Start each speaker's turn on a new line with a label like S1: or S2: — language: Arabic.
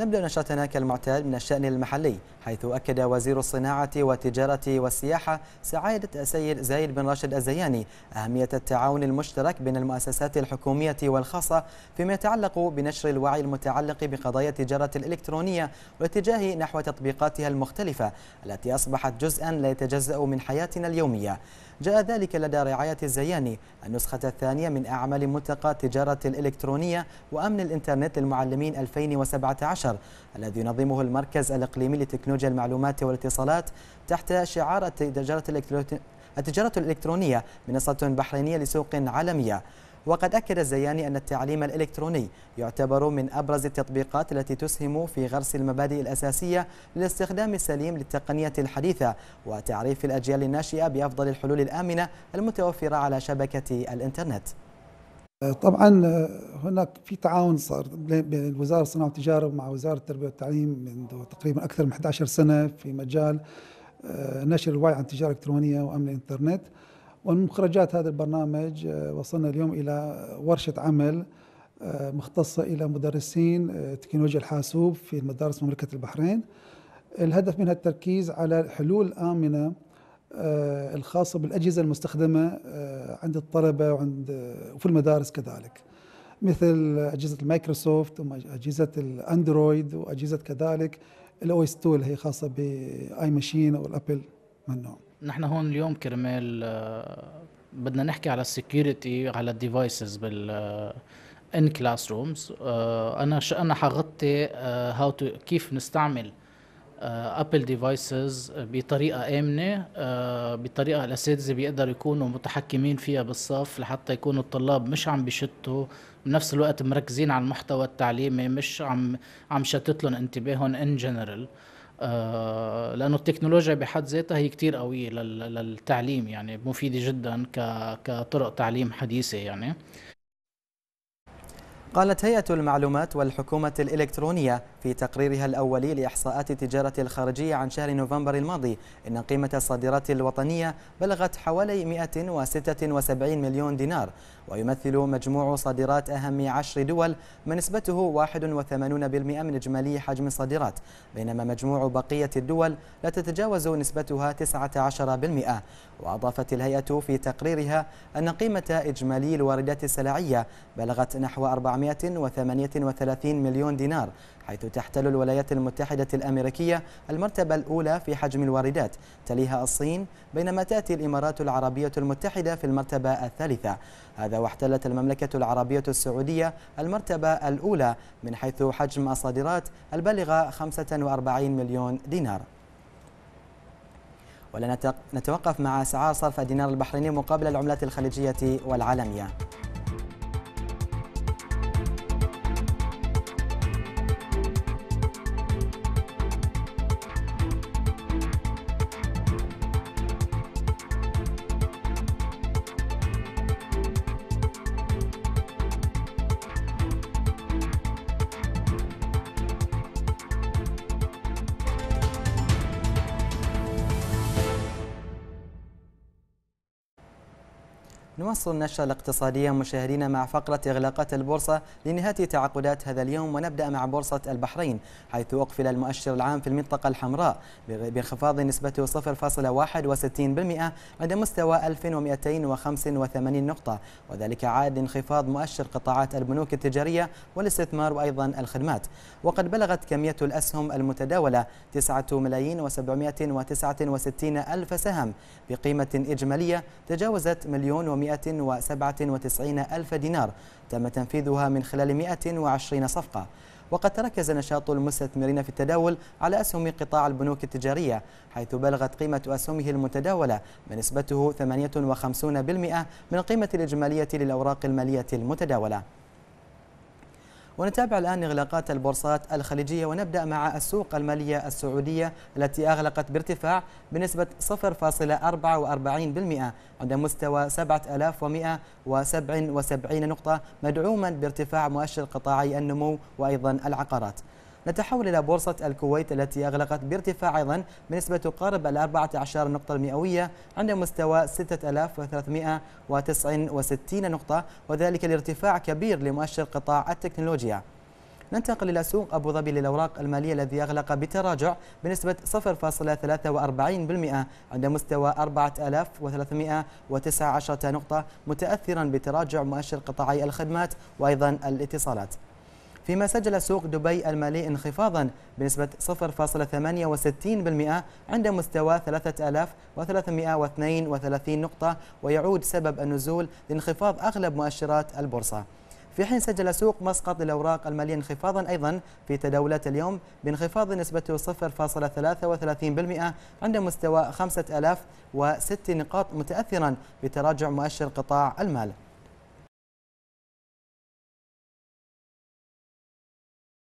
S1: نبدأ نشرتنا كالمعتاد من الشأن المحلي حيث أكد وزير الصناعة والتجارة والسياحة سعادة السيد زايد بن راشد الزياني أهمية التعاون المشترك بين المؤسسات الحكومية والخاصة فيما يتعلق بنشر الوعي المتعلق بقضايا التجارة الإلكترونية والاتجاه نحو تطبيقاتها المختلفة التي أصبحت جزءا لا يتجزأ من حياتنا اليومية جاء ذلك لدى رعاية الزياني النسخة الثانية من أعمال ملتقى التجارة الإلكترونية وأمن الإنترنت للمعلمين 2017 البشر الذي ينظمه المركز الإقليمي لتكنولوجيا المعلومات والاتصالات تحت شعار التجارة, الإلكترونية التجارة الإلكترونية منصة بحرينية لسوق عالمية وقد أكد الزياني أن التعليم الإلكتروني يعتبر من أبرز التطبيقات التي تسهم في غرس المبادئ الأساسية للاستخدام السليم للتقنية الحديثة وتعريف الأجيال الناشئة بأفضل الحلول الآمنة المتوفرة على شبكة الإنترنت
S2: طبعا آه، هناك في تعاون صار بين وزاره الصناعه والتجاره ومع وزاره التربيه والتعليم منذ تقريبا اكثر من 11 سنه في مجال آه، نشر الوعي عن التجاره الالكترونيه وامن الانترنت ومن مخرجات هذا البرنامج آه، وصلنا اليوم الى ورشه عمل مختصه الى مدرسين تكنولوجيا الحاسوب في مدارس مملكه البحرين الهدف منها التركيز على حلول امنه آه، الخاصة بالأجهزة المستخدمة آه، عند الطلبة وعند وفي المدارس كذلك مثل أجهزة المايكروسوفت وأجهزة الأندرويد وأجهزة كذلك الأو اس 2 اللي هي خاصة بآي ماشين أو الأبل من نوع نحن
S3: هون اليوم كرمال آه، بدنا نحكي على السكيورتي على الديفايسز بال ان كلاس رومز انا انا حغطي هاو تو كيف نستعمل ابل آه، ديفايسز آه، بطريقه امنه آه، بطريقه الاساتذه بيقدروا يكونوا متحكمين فيها بالصف لحتى يكونوا الطلاب مش عم بشتوا بنفس الوقت مركزين على المحتوى التعليمي مش عم عم شتت لهم انتباههم ان جنرال لانه التكنولوجيا بحد ذاتها هي كتير قويه للتعليم يعني مفيده جدا كطرق تعليم حديثه يعني قالت هيئة
S1: المعلومات والحكومة الإلكترونية في تقريرها الأولي لإحصاءات التجارة الخارجية عن شهر نوفمبر الماضي إن قيمة الصادرات الوطنية بلغت حوالي 176 مليون دينار ويمثل مجموع صادرات أهم عشر دول ما نسبته 81% من إجمالي حجم الصادرات بينما مجموع بقية الدول لا تتجاوز نسبتها 19% وأضافت الهيئة في تقريرها أن قيمة إجمالي الواردات السلعية بلغت نحو 400 438 مليون دينار حيث تحتل الولايات المتحدة الأمريكية المرتبة الأولى في حجم الواردات تليها الصين بينما تأتي الإمارات العربية المتحدة في المرتبة الثالثة هذا واحتلت المملكة العربية السعودية المرتبة الأولى من حيث حجم الصادرات البالغة 45 مليون دينار ولنتوقف مع أسعار صرف الدينار البحريني مقابل العملات الخليجية والعالمية نواصل النشرة الاقتصادية مشاهدينا مع فقرة إغلاقات البورصة لنهاية تعاقدات هذا اليوم ونبدأ مع بورصة البحرين حيث أقفل المؤشر العام في المنطقة الحمراء بانخفاض نسبته 0.61% عند مستوى 1285 نقطة وذلك عاد انخفاض مؤشر قطاعات البنوك التجارية والاستثمار وأيضا الخدمات وقد بلغت كمية الأسهم المتداولة 9 ملايين و769 ألف سهم بقيمة إجمالية تجاوزت مليون و 797 ألف دينار تم تنفيذها من خلال 120 صفقة وقد تركز نشاط المستثمرين في التداول على أسهم قطاع البنوك التجارية حيث بلغت قيمة أسهمه المتداولة بنسبته 58% من القيمة الإجمالية للأوراق المالية المتداولة ونتابع الآن إغلاقات البورصات الخليجية ونبدأ مع السوق المالية السعودية التي أغلقت بارتفاع بنسبة 0.44% عند مستوى 7177 نقطة مدعوما بارتفاع مؤشر قطاعي النمو وأيضا العقارات نتحول إلى بورصة الكويت التي أغلقت بارتفاع أيضا بنسبة تقارب ال 14 نقطة المئوية عند مستوى 6369 نقطة وذلك لارتفاع كبير لمؤشر قطاع التكنولوجيا ننتقل إلى سوق أبو ظبي للأوراق المالية الذي أغلق بتراجع بنسبة 0.43% عند مستوى 4319 نقطة متأثرا بتراجع مؤشر قطاعي الخدمات وأيضا الاتصالات فيما سجل سوق دبي المالي انخفاضا بنسبة 0.68% عند مستوى 3332 نقطة ويعود سبب النزول لانخفاض أغلب مؤشرات البورصة في حين سجل سوق مسقط للأوراق المالية انخفاضا أيضا في تداولات اليوم بانخفاض نسبته 0.33% عند مستوى 5006
S2: نقاط متأثرا بتراجع مؤشر قطاع المال